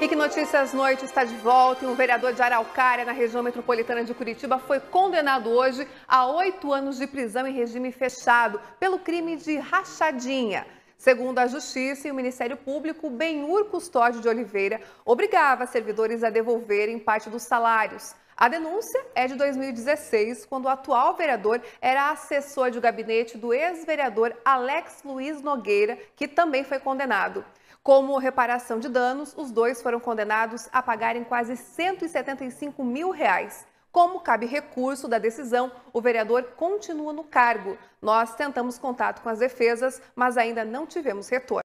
RIC Notícias Noite está de volta e um vereador de Araucária, na região metropolitana de Curitiba, foi condenado hoje a oito anos de prisão em regime fechado pelo crime de rachadinha. Segundo a Justiça e o Ministério Público, Benhur Custódio de Oliveira obrigava servidores a devolverem parte dos salários. A denúncia é de 2016, quando o atual vereador era assessor de gabinete do ex-vereador Alex Luiz Nogueira, que também foi condenado. Como reparação de danos, os dois foram condenados a pagarem quase 175 mil reais. Como cabe recurso da decisão, o vereador continua no cargo. Nós tentamos contato com as defesas, mas ainda não tivemos retorno.